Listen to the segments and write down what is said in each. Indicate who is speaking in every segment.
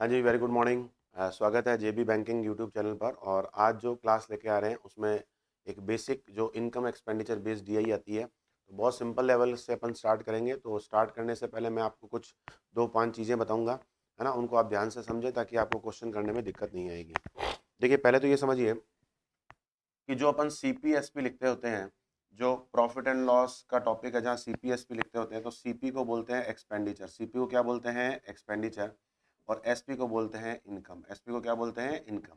Speaker 1: हाँ जी very good morning स्वागत है जेबी बैंकिंग यूट्यूब चैनल पर और आज जो क्लास लेके आ रहे हैं उसमें एक बेसिक जो इनकम एक्सपेंडिचर बेस्ड डीआई आती है तो बहुत सिंपल लेवल से अपन स्टार्ट करेंगे तो स्टार्ट करने से पहले मैं आपको कुछ दो पांच चीज़ें बताऊंगा है ना उनको आप ध्यान से समझें ताकि आपको क्वेश्चन करने में दिक्कत नहीं आएगी देखिए पहले तो ये समझिए कि जो अपन सी लिखते होते हैं जो प्रॉफिट एंड लॉस का टॉपिक है जहाँ सी लिखते होते हैं तो सी को बोलते हैं एक्सपेंडिचर सी को क्या बोलते हैं एक्सपेंडिचर और एसपी को बोलते हैं इनकम एसपी को क्या बोलते हैं इनकम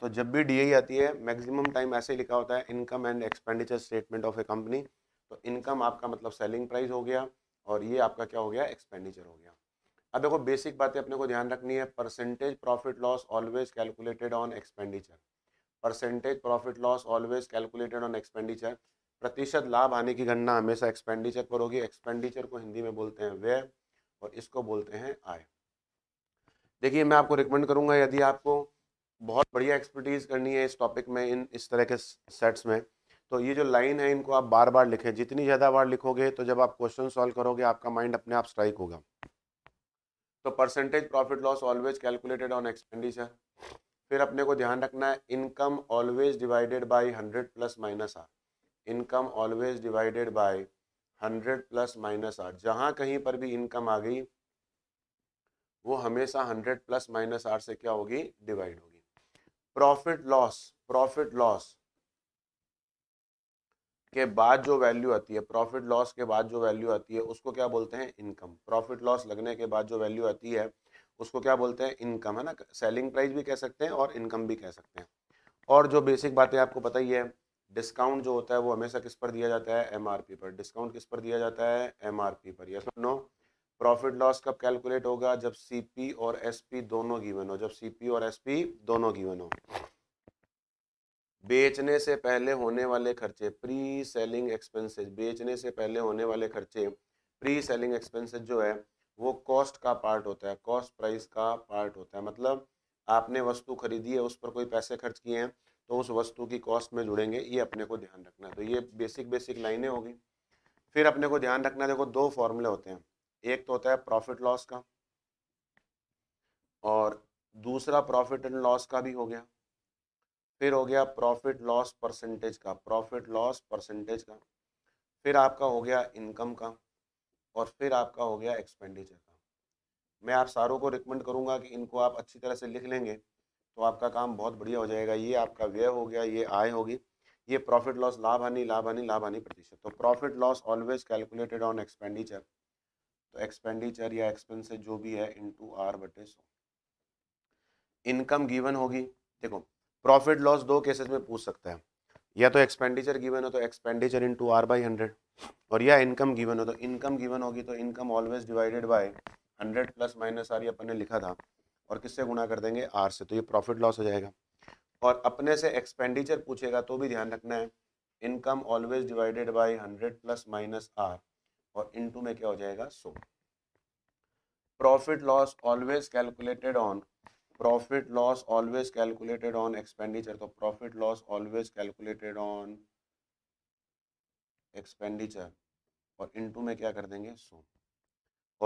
Speaker 1: तो जब भी डीआई आती है मैक्सिमम टाइम ऐसे ही लिखा होता है income and expenditure statement of a company तो इनकम आपका मतलब सेलिंग प्राइस हो गया और ये आपका क्या हो गया एक्सपेंडिचर हो गया अब देखो बेसिक बातें अपने को ध्यान रखनी है percentage profit loss always calculated on expenditure percentage profit loss always calculated on expenditure प्रतिशत लाभ आने की गणना हमेशा एक्सपेंडिचर पर होगी एक्सपेंडिचर को हिंदी में बोलते हैं व्यय और इसको बोलते हैं आय देखिए मैं आपको रिकमेंड करूँगा यदि आपको बहुत बढ़िया एक्सपर्टीज़ करनी है इस टॉपिक में इन इस तरह के सेट्स में तो ये जो लाइन है इनको आप बार बार लिखें जितनी ज़्यादा बार लिखोगे तो जब आप क्वेश्चन सॉल्व करोगे आपका माइंड अपने आप स्ट्राइक होगा तो percentage profit loss always calculated on expenditure फिर अपने को ध्यान रखना है income always divided by hundred plus minus R income always divided by hundred plus minus R जहाँ कहीं पर भी इनकम आ गई वो हमेशा हंड्रेड प्लस माइनस आर से क्या होगी डिवाइड होगी प्रॉफिट लॉस प्रॉफिट लॉस के बाद जो वैल्यू आती है प्रॉफिट लॉस के बाद जो वैल्यू आती है उसको क्या बोलते हैं इनकम प्रॉफिट लॉस लगने के बाद जो वैल्यू आती है उसको क्या बोलते हैं इनकम है ना सेलिंग प्राइस भी कह सकते हैं और इनकम भी कह सकते हैं और जो बेसिक बातें आपको पता ही है डिस्काउंट जो होता है वो हमेशा किस पर दिया जाता है एम पर डिस्काउंट किस पर दिया जाता है एम पर यस नो प्रॉफिट लॉस कब कैलकुलेट होगा जब सीपी और एसपी दोनों गिवन हो जब सीपी और एसपी दोनों गिवन हो बेचने से पहले होने वाले खर्चे प्री सेलिंग एक्सपेंसेस बेचने से पहले होने वाले खर्चे प्री सेलिंग एक्सपेंसेस जो है वो कॉस्ट का पार्ट होता है कॉस्ट प्राइस का पार्ट होता है मतलब आपने वस्तु खरीदी है उस पर कोई पैसे खर्च किए हैं तो उस वस्तु की कॉस्ट में जुड़ेंगे ये अपने को ध्यान रखना है तो ये बेसिक बेसिक लाइनें होगी फिर अपने को ध्यान रखना देखो दो फॉर्मूले होते हैं एक तो होता है प्रॉफिट लॉस का और दूसरा प्रॉफिट एंड लॉस का भी हो गया फिर हो गया प्रॉफिट लॉस परसेंटेज का प्रॉफिट लॉस परसेंटेज का फिर आपका हो गया इनकम का और फिर आपका हो गया एक्सपेंडिचर का मैं आप सारों को रिकमेंड करूंगा कि इनको आप अच्छी तरह से लिख लेंगे तो आपका काम बहुत बढ़िया हो जाएगा ये आपका व्यय हो गया ये आय होगी ये प्रॉफिट लॉस लाभ हानि लाभ हानि लाभ हानि प्रतिशत तो profit loss always calculated on expenditure तो एक्सपेंडिचर या एक्सपेंस जो भी है इनटू आर बटे सो इनकम गिवन होगी देखो प्रॉफिट लॉस दो केसेस में पूछ सकता है या तो एक्सपेंडिचर गिवन हो तो expenditure into R by hundred और या इनकम गिवन हो तो इनकम गिवन होगी तो income always divided by hundred plus minus R ये अपन ने लिखा था और किससे गुणा कर देंगे आर से तो ये प्रॉफिट लॉस हो जाएगा और अपने से एक्सपेंडिचर पूछेगा तो भी ध्यान रखना है income always divided by hundred plus minus R और इनटू में क्या हो जाएगा so profit loss always calculated on profit loss always calculated on expenditure तो profit loss always calculated on expenditure और इनटू में क्या कर देंगे सो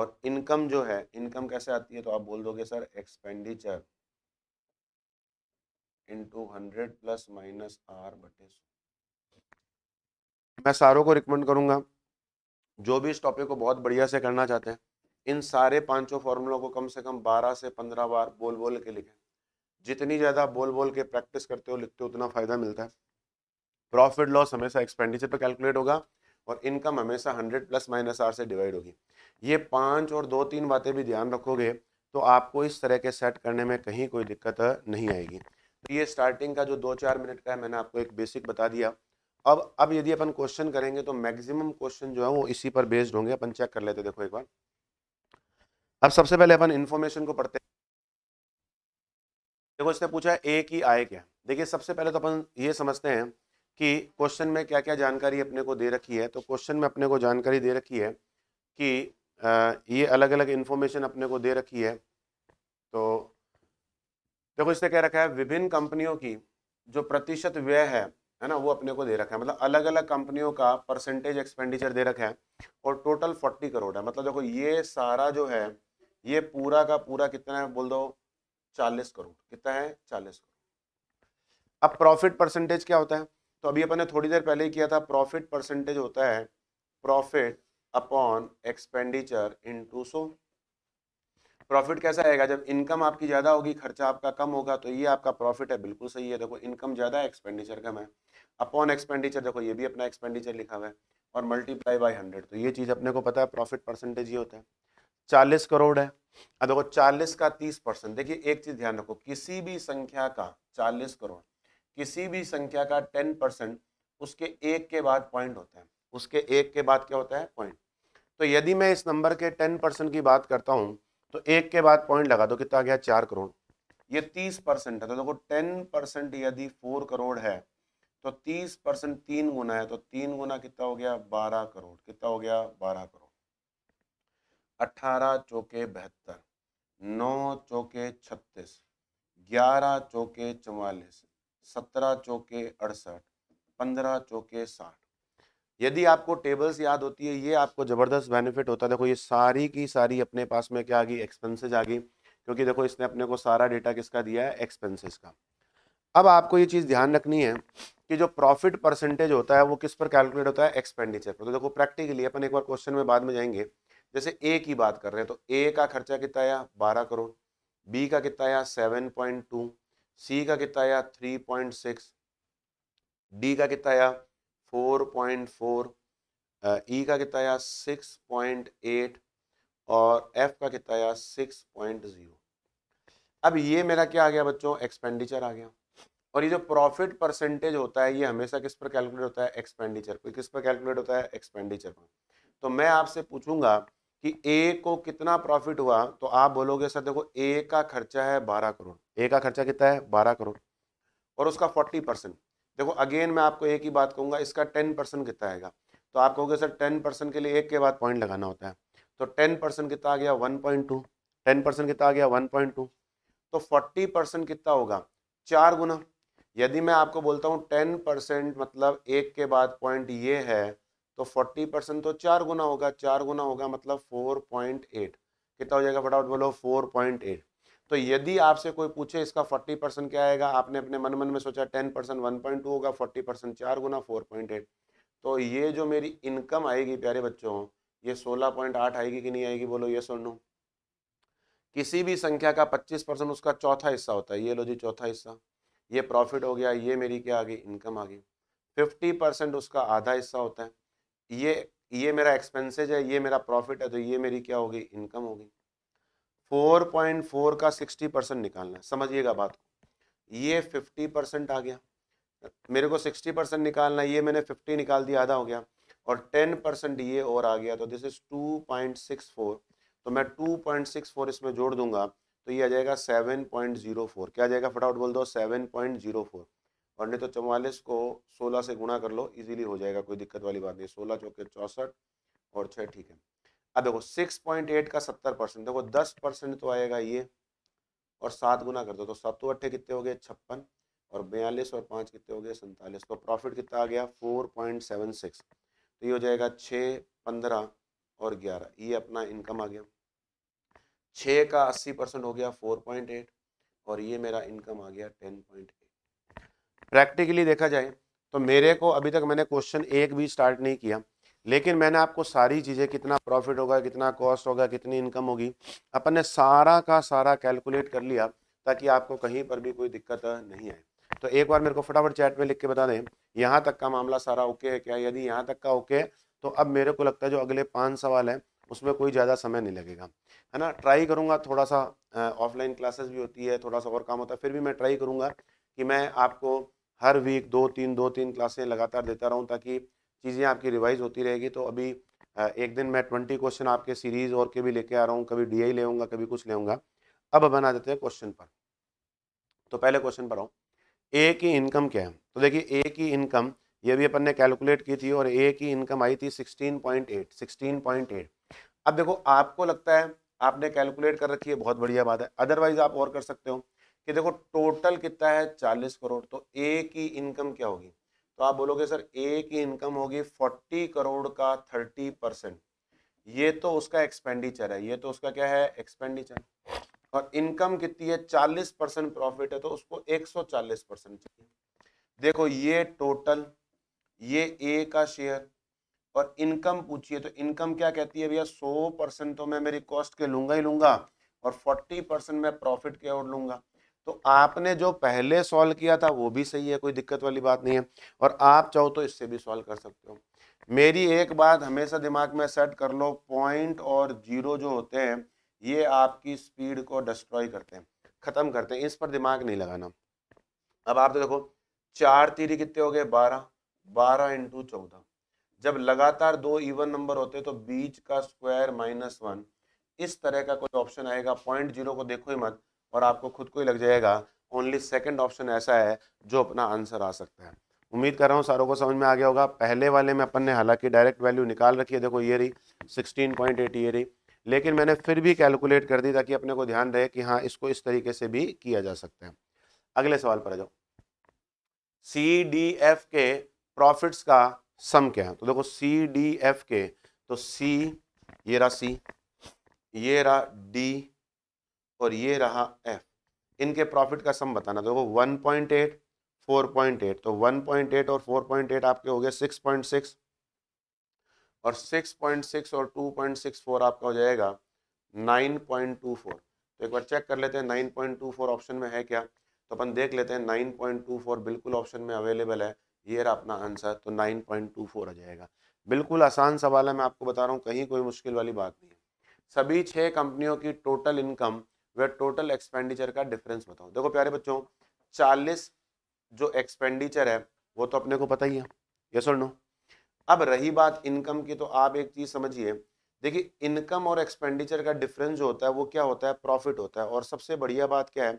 Speaker 1: और इनकम जो है इनकम कैसे आती है तो आप बोल दोगे sir expenditure into hundred plus minus R बटे सो मैं सारों को रिकमेंड करूंगा जो भी इस टॉपिक को बहुत बढ़िया से करना चाहते हैं इन सारे पांचों फॉर्मूलों को कम से कम 12 से 15 बार बोल बोल के लिखें जितनी ज़्यादा बोल बोल के प्रैक्टिस करते हो लिखते हो उतना फ़ायदा मिलता है प्रॉफिट लॉस हमेशा एक्सपेंडिचर पर कैलकुलेट होगा और इनकम हमेशा हंड्रेड प्लस माइनस आर से डिवाइड होगी ये पाँच और दो तीन बातें भी ध्यान रखोगे तो आपको इस तरह के सेट करने में कहीं कोई दिक्कत नहीं आएगी तो ये स्टार्टिंग का जो दो चार मिनट का है मैंने आपको एक बेसिक बता दिया अब अब यदि अपन क्वेश्चन करेंगे तो मैक्सिमम क्वेश्चन जो है वो इसी पर बेस्ड होंगे अपन चेक कर लेते देखो एक बार अब सबसे पहले अपन इन्फॉर्मेशन को पढ़ते देखो इसने पूछा ए की आय क्या देखिए सबसे पहले तो अपन ये समझते हैं कि क्वेश्चन में क्या क्या जानकारी अपने को दे रखी है तो क्वेश्चन में अपने को जानकारी दे रखी है कि ये अलग अलग इन्फॉर्मेशन अपने को दे रखी है तो देखो इसने कह रखा है विभिन्न कंपनियों की जो प्रतिशत व्यय है है ना वो अपने को दे रखा है मतलब अलग अलग कंपनियों का परसेंटेज एक्सपेंडिचर दे रखा है और टोटल फोर्टी करोड़ है मतलब देखो ये सारा जो है ये पूरा का पूरा कितना है बोल दो चालीस करोड़ कितना है चालीस करोड़ अब प्रॉफिट परसेंटेज क्या होता है तो अभी अपन ने थोड़ी देर पहले ही किया था प्रॉफिट परसेंटेज होता है profit upon expenditure into so profit कैसा आएगा जब इनकम आपकी ज़्यादा होगी खर्चा आपका कम होगा तो ये आपका प्रॉफिट है बिल्कुल सही है देखो इनकम ज़्यादा है एक्सपेंडिचर कम है अपॉन एक्सपेंडिचर देखो ये भी अपना एक्सपेंडिचर लिखा हुआ है और मल्टीप्लाई बाई हंड्रेड तो ये चीज़ अपने को पता है प्रॉफिट परसेंटेज ये होता है चालीस करोड़ है अब देखो चालीस का तीस परसेंट देखिए एक चीज़ ध्यान रखो किसी भी संख्या का चालीस करोड़ किसी भी संख्या का टेन परसेंट उसके एक के बाद पॉइंट होता है उसके एक के बाद क्या होता है पॉइंट तो यदि मैं इस नंबर के टेन परसेंट की बात करता हूँ तो एक के बाद पॉइंट लगा दो कितना आ गया चार करोड़ ये तीस परसेंट है तो देखो टेन परसेंट यदि फोर करोड़ है तो तीस परसेंट तीन गुना है तो तीन गुना कितना हो गया बारह करोड़ कितना हो गया बारह करोड़ अठारह चौके बहत्तर नौ चौके छत्तीस ग्यारह चौके चवालीस सत्रह चौके अड़सठ पंद्रह चौके साठ यदि आपको टेबल्स याद होती है ये आपको ज़बरदस्त बेनिफिट होता है देखो ये सारी की सारी अपने पास में क्या आ गई एक्सपेंसेज आ गई क्योंकि देखो इसने अपने को सारा डेटा किसका दिया है एक्सपेंसेस का अब आपको ये चीज़ ध्यान रखनी है कि जो प्रॉफिट परसेंटेज होता है वो किस पर कैलकुलेट होता है एक्सपेंडिचर पर तो देखो प्रैक्टिकली अपन एक बार क्वेश्चन में बाद में जाएंगे जैसे ए की बात कर रहे हैं तो ए का खर्चा कितना आया बारह करोड़ बी का कितना आया सेवन पॉइंट टू सी का कितना आया थ्री पॉइंट सिक्स डी का कितना आया four point four E e का कितना आया सिक्स पॉइंट एट और एफ का कितना आया सिक्स पॉइंट ज़ीरो अब ये मेरा क्या आ गया बच्चों एक्सपेंडिचर आ गया और ये जो प्रॉफिट परसेंटेज होता है ये हमेशा किस पर कैलकुलेट होता है एक्सपेंडिचर पर किस पर कैलकुलेट होता है एक्सपेंडिचर पर तो मैं आपसे पूछूंगा कि ए को कितना प्रॉफिट हुआ तो आप बोलोगे सर देखो ए का खर्चा है बारह करोड़ ए का खर्चा कितना है बारह करोड़ और उसका फोर्टी परसेंट देखो अगेन मैं आपको एक ही बात कहूँगा इसका टेन परसेंट कितना आएगा तो आप कहोगे सर टेन परसेंट के लिए एक के बाद पॉइंट लगाना होता है तो टेन परसेंट कितना आ गया one point two ten percent कितना आ गया वन पॉइंट टू तो फोर्टी परसेंट कितना होगा चार गुना यदि मैं आपको बोलता हूँ टेन परसेंट मतलब एक के बाद पॉइंट ये है तो फोर्टी परसेंट तो चार गुना होगा चार गुना होगा मतलब फोर पॉइंट एट कितना हो जाएगा फटाफट बोलो फोर पॉइंट एट तो यदि आपसे कोई पूछे इसका 40 परसेंट क्या आएगा आपने अपने मन मन में सोचा 10 परसेंट वन पॉइंट टू होगा 40 परसेंट चार गुना फोर पॉइंट एट तो ये जो मेरी इनकम आएगी प्यारे बच्चों ये 16.8 आएगी कि नहीं आएगी बोलो ये सुन लो किसी भी संख्या का 25 परसेंट उसका चौथा हिस्सा होता है ये लो जी चौथा हिस्सा ये प्रॉफिट हो गया ये मेरी क्या आ गई इनकम आ गई फिफ्टी परसेंट उसका आधा हिस्सा होता है ये ये मेरा एक्सपेंसिज है ये मेरा प्रॉफिट है तो ये मेरी क्या होगी इनकम होगी 4.4 का 60 परसेंट निकालना है समझिएगा बात को ये 50 परसेंट आ गया मेरे को 60 परसेंट निकालना ये मैंने 50 निकाल दिया आधा हो गया और 10 परसेंट ये और आ गया तो दिस इज 2.64 तो मैं 2.64 इसमें जोड़ दूंगा तो ये आ जाएगा 7.04 क्या आ जाएगा फटाफट बोल दो 7.04 और नहीं तो चौवालीस को सोलह से गुणा कर लो इजीली हो जाएगा कोई दिक्कत वाली बात नहीं सोलह चौके चौसठ और छः ठीक है अब देखो सिक्स पॉइंट एट का सत्तर परसेंट देखो दस परसेंट तो आएगा ये और सात गुना कर दो तो सत्तो अट्ठे कितने हो गए छप्पन और बयालीस और पाँच कितने हो गए सैंतालीस तो प्रॉफिट कितना आ गया फोर पॉइंट सेवन सिक्स तो ये हो जाएगा छः पंद्रह और ग्यारह ये अपना इनकम आ गया छः का अस्सी परसेंट हो गया फोर पॉइंट एट और ये मेरा इनकम आ गया टेन पॉइंट एट प्रैक्टिकली देखा जाए तो मेरे को अभी तक मैंने क्वेश्चन एक भी स्टार्ट नहीं किया लेकिन मैंने आपको सारी चीज़ें कितना प्रॉफिट होगा कितना कॉस्ट होगा कितनी इनकम होगी अपन ने सारा का सारा कैलकुलेट कर लिया ताकि आपको कहीं पर भी कोई दिक्कत नहीं आए तो एक बार मेरे को फटाफट चैट में लिख के बता दें यहाँ तक का मामला सारा ओके है क्या यदि यहाँ तक का ओके है तो अब मेरे को लगता है जो अगले पाँच सवाल हैं उसमें कोई ज़्यादा समय नहीं लगेगा है ना ट्राई करूँगा थोड़ा सा ऑफलाइन क्लासेस भी होती है थोड़ा सा और काम होता है फिर भी मैं ट्राई करूँगा कि मैं आपको हर वीक दो तीन दो तीन क्लासें लगातार देता रहूँ ताकि चीज़ें आपकी रिवाइज होती रहेगी तो अभी एक दिन मैं ट्वेंटी क्वेश्चन आपके सीरीज़ और के भी लेके आ रहा हूँ कभी डी आई लेगा कभी कुछ लेगा अब अपन आ जाते हैं क्वेश्चन पर तो पहले क्वेश्चन पर आऊँ ए की इनकम क्या है तो देखिए ए की इनकम ये भी अपन ने कैलकुलेट की थी और ए की इनकम आई थी पॉइंट एट अब देखो आपको लगता है आपने कैलकुलेट कर रखी है बहुत बढ़िया बात है अदरवाइज आप और कर सकते हो कि देखो टोटल कितना है 40 करोड़ तो ए की इनकम क्या होगी तो आप बोलोगे सर ए की इनकम होगी फोर्टी करोड़ का थर्टी परसेंट ये तो उसका एक्सपेंडिचर है ये तो उसका क्या है एक्सपेंडिचर और इनकम कितनी है चालीस परसेंट प्रॉफिट है तो उसको एक सौ चालीस परसेंट चाहिए देखो ये टोटल ये ए का शेयर और इनकम पूछिए तो इनकम क्या कहती है भैया सौ परसेंट तो मैं मेरी कॉस्ट के लूंगा ही लूंगा और फोर्टी परसेंट मैं प्रॉफिट के और लूंगा तो आपने जो पहले सॉल्व किया था वो भी सही है कोई दिक्कत वाली बात नहीं है और आप चाहो तो इससे भी सॉल्व कर सकते हो मेरी एक बात हमेशा दिमाग में सेट कर लो पॉइंट और जीरो जो होते हैं ये आपकी स्पीड को डिस्ट्रॉय करते हैं ख़त्म करते हैं इस पर दिमाग नहीं लगाना अब आप तो देखो चार तीरी कितने हो गए बारह बारह इंटू चौदह जब लगातार दो इवन नंबर होते तो बीच का स्क्वायर माइनस वन इस तरह का कोई ऑप्शन आएगा पॉइंट जीरो को देखो ही मत और आपको खुद को ही लग जाएगा ओनली सेकेंड ऑप्शन ऐसा है जो अपना आंसर आ सकता है उम्मीद कर रहा हूँ सारों को समझ में आ गया होगा पहले वाले में अपन ने हालांकि डायरेक्ट वैल्यू निकाल रखी है देखो ये रही सिक्सटीन पॉइंट एट ये रही लेकिन मैंने फिर भी कैलकुलेट कर दी ताकि अपने को ध्यान रहे कि हाँ इसको इस तरीके से भी किया जा सकता है अगले सवाल पर आ जाओ सी डी एफ के प्रॉफिट्स का सम क्या है तो देखो सी डी एफ के तो सी ये रहा सी ये रहा डी और ये रहा एफ इनके प्रॉफिट का सम बताना तो वो one point eight four point eight तो वन पॉइंट एट और फोर पॉइंट एट आपके हो गए सिक्स पॉइंट सिक्स और सिक्स पॉइंट सिक्स और टू पॉइंट सिक्स फोर आपका हो जाएगा नाइन पॉइंट टू फोर तो एक बार चेक कर लेते हैं nine point two four option में है क्या तो अपन देख लेते हैं नाइन पॉइंट टू फोर बिल्कुल ऑप्शन में अवेलेबल है ये रहा अपना आंसर तो नाइन पॉइंट टू फोर आ जाएगा बिल्कुल आसान सवाल है मैं आपको बता रहा हूँ कहीं कोई मुश्किल वाली बात नहीं है सभी छः कंपनियों की टोटल इनकम वह टोटल एक्सपेंडिचर का डिफरेंस बताओ देखो प्यारे बच्चों चालीस जो एक्सपेंडिचर है वो तो अपने को पता ही है ये सुन लो अब रही बात इनकम की तो आप एक चीज़ समझिए देखिए इनकम और एक्सपेंडिचर का डिफरेंस जो होता है वो क्या होता है प्रॉफिट होता है और सबसे बढ़िया बात क्या है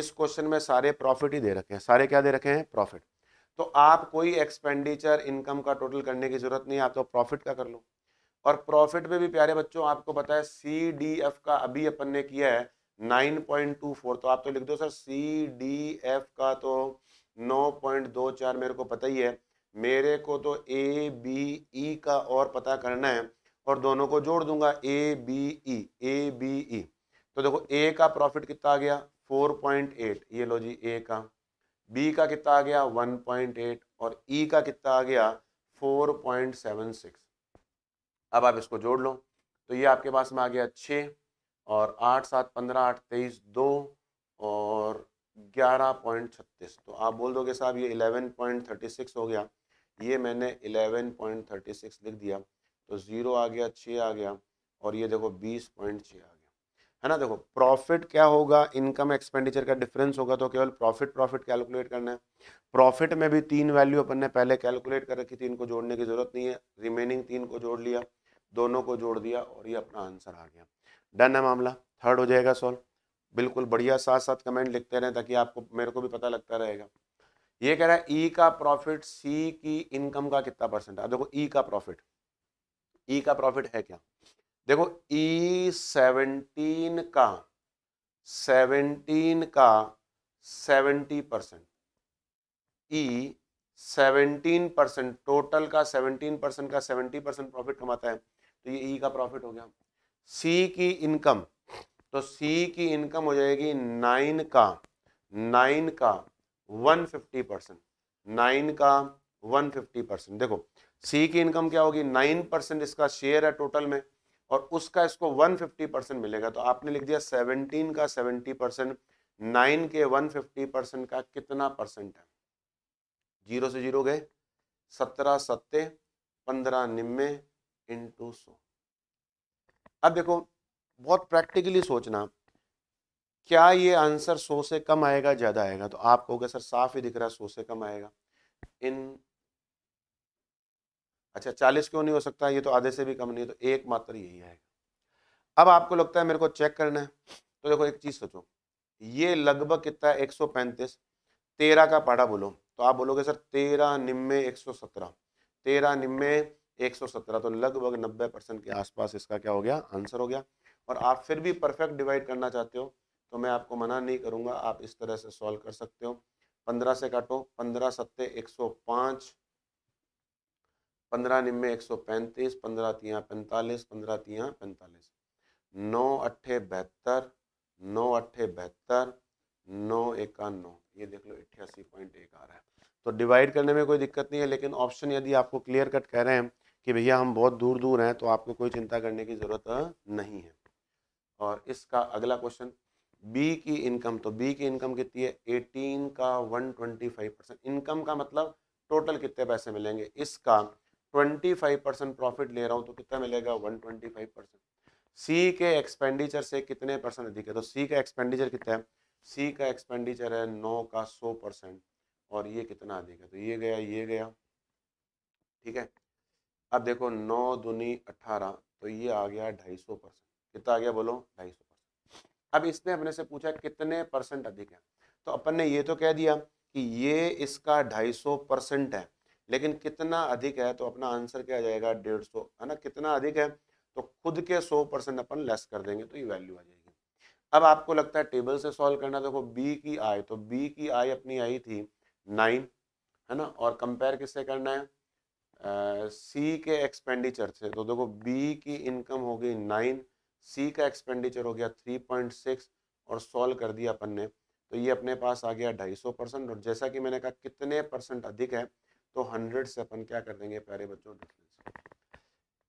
Speaker 1: इस क्वेश्चन में सारे प्रॉफिट ही दे रखे हैं सारे क्या दे रखे हैं प्रॉफिट तो आप कोई एक्सपेंडिचर इनकम का टोटल करने की जरूरत नहीं आप तो प्रॉफिट का कर लो और प्रॉफिट में भी प्यारे बच्चों आपको पता है सी डी एफ का अभी अपन ने किया है 9.24 तो आप तो लिख दो सर सी डी एफ का तो 9.24 मेरे को पता ही है मेरे को तो ए बी ई का और पता करना है और दोनों को जोड़ दूंगा A B E A B E तो देखो ए का प्रॉफिट कितना आ गया 4.8 ये लो जी ए का बी का कितना आ गया 1.8 और ई e का कितना आ गया 4.76 अब आप इसको जोड़ लो तो ये आपके पास में आ गया छः और आठ सात पंद्रह आठ तेईस दो और ग्यारह पॉइंट छत्तीस तो आप बोल दोगे साहब ये इलेवन पॉइंट थर्टी सिक्स हो गया ये मैंने इलेवन पॉइंट थर्टी सिक्स लिख दिया तो ज़ीरो आ गया छः आ गया और ये देखो बीस पॉइंट छः आ गया है ना देखो प्रॉफिट क्या होगा इनकम एक्सपेंडिचर का डिफरेंस होगा तो केवल प्रॉफिट प्रॉफिट कैलकुलेट करना है प्रॉफिट में भी तीन वैल्यू अपन ने पहले कैलकुलेट कर रखी थी इनको जोड़ने की ज़रूरत नहीं है रिमेनिंग तीन को जोड़ लिया दोनों को जोड़ दिया और ये अपना आंसर आ गया डन है मामला थर्ड हो जाएगा सॉल्व बिल्कुल बढ़िया साथ साथ कमेंट लिखते रहें ताकि आपको मेरे को भी पता लगता रहेगा ये कह रहा है ई e का प्रॉफिट सी की इनकम का कितना परसेंट है देखो ई e का प्रॉफिट ई e का प्रॉफिट है क्या देखो ई e सेवनटीन का सेवनटीन का seventy percent E seventeen percent total का सेवनटीन परसेंट का सेवेंटी परसेंट प्रॉफिट कमाता है तो ये ई e का प्रॉफिट हो गया सी की इनकम तो सी की इनकम हो जाएगी नाइन का नाइन का वन फिफ्टी परसेंट नाइन का वन फिफ्टी परसेंट देखो सी की इनकम क्या होगी नाइन परसेंट इसका शेयर है टोटल में और उसका इसको वन फिफ्टी परसेंट मिलेगा तो आपने लिख दिया सेवनटीन का सेवेंटी परसेंट नाइन के वन फिफ्टी परसेंट का कितना परसेंट है जीरो से जीरो गए सत्रह सत्ते पंद्रह निम्बे इंटू सौ अब देखो बहुत प्रैक्टिकली सोचना क्या ये आंसर सौ से कम आएगा ज़्यादा आएगा तो आप कहोगे सर साफ ही दिख रहा है सौ से कम आएगा इन अच्छा चालीस क्यों नहीं हो सकता ये तो आधे से भी कम नहीं है तो एक मात्र यही आएगा अब आपको लगता है मेरे को चेक करना है तो देखो एक चीज़ सोचो ये लगभग कितना है एक सौ पैंतीस तेरह का पाड़ा बोलो तो आप बोलोगे सर तेरह निम्बे एक सौ सत्रह तेरह निम्बे 117 तो लगभग 90 परसेंट के आसपास इसका क्या हो गया आंसर हो गया और आप फिर भी परफेक्ट डिवाइड करना चाहते हो तो मैं आपको मना नहीं करूँगा आप इस तरह से सॉल्व कर सकते हो पंद्रह से काटो पंद्रह सत्ते एक सौ पाँच पंद्रह निम्बे एक सौ पैंतीस पंद्रह तिया पैंतालीस पंद्रह तिया पैंतालीस नौ अट्ठे बहत्तर नौ अट्ठे बहत्तर नौ एका नौ ये देख लो अठासी पॉइंट एक आ रहा है तो डिवाइड करने में कोई दिक्कत नहीं है लेकिन ऑप्शन यदि आपको क्लियर कट कह रहे हैं कि भैया हम बहुत दूर दूर हैं तो आपको कोई चिंता करने की ज़रूरत नहीं है और इसका अगला क्वेश्चन बी की इनकम तो बी की इनकम कितनी है एटीन का one twenty five percent income का मतलब टोटल कितने पैसे मिलेंगे इसका ट्वेंटी फाइव परसेंट प्रॉफिट ले रहा हूँ तो कितना मिलेगा one twenty five percent C के एक्सपेंडिचर से कितने परसेंट अधिक है तो सी का एक्सपेंडिचर कितना है सी का एक्सपेंडिचर है नौ का सौ परसेंट और ये कितना अधिक है तो ये गया ये गया ठीक है अब देखो नौ दूनी अठारह तो ये आ गया ढाई सौ परसेंट कितना आ गया बोलो ढाई सौ परसेंट अब इसने अपने से पूछा कितने परसेंट अधिक है तो अपन ने ये तो कह दिया कि ये इसका ढाई सौ परसेंट है लेकिन कितना अधिक है तो अपना आंसर क्या आ जाएगा डेढ़ सौ है ना कितना अधिक है तो खुद के सौ परसेंट अपन लेस कर देंगे तो ये वैल्यू आ जाएगी अब आपको लगता है टेबल से सॉल्व करना देखो बी की आय तो बी की आय अपनी आई थी नाइन है ना और कंपेयर किससे करना है सी के एक्सपेंडिचर से तो देखो बी की इनकम हो गई नाइन सी का एक्सपेंडिचर हो गया थ्री पॉइंट सिक्स और सॉल्व कर दिया अपन ने तो ये अपने पास आ गया ढाई सौ परसेंट और जैसा कि मैंने कहा कितने परसेंट अधिक है तो हंड्रेड से अपन क्या कर देंगे प्यारे बच्चों डिफरेंस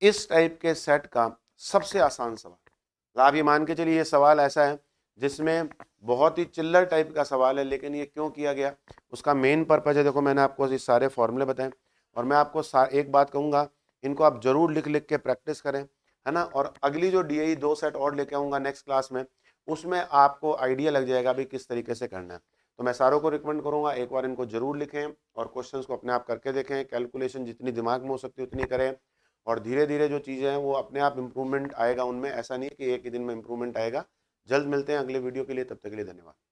Speaker 1: इस टाइप के सेट का सबसे आसान सवाल आप ये मान के चलिए ये सवाल ऐसा है जिसमें बहुत ही चिल्लर टाइप का सवाल है लेकिन ये क्यों किया गया उसका मेन पर्पज है देखो मैंने आपको सारे फॉर्मूले बताएं और मैं आपको एक बात कहूँगा इनको आप ज़रूर लिख लिख के प्रैक्टिस करें है ना और अगली जो डी e दो सेट और लेके आऊँगा नेक्स्ट क्लास में उसमें आपको आइडिया लग जाएगा भी किस तरीके से करना है तो मैं सारों को रिकमेंड करूँगा एक बार इनको जरूर लिखें और क्वेश्चंस को अपने आप करके देखें कैलकुलेशन जितनी दिमाग में हो सकती है उतनी करें और धीरे धीरे जो चीज़ें हैं वो अपने आप इम्प्रूवमेंट आएगा उनमें ऐसा नहीं कि एक ही दिन में इम्प्रूवमेंट आएगा जल्द मिलते हैं अगले वीडियो के लिए तब तक के लिए धन्यवाद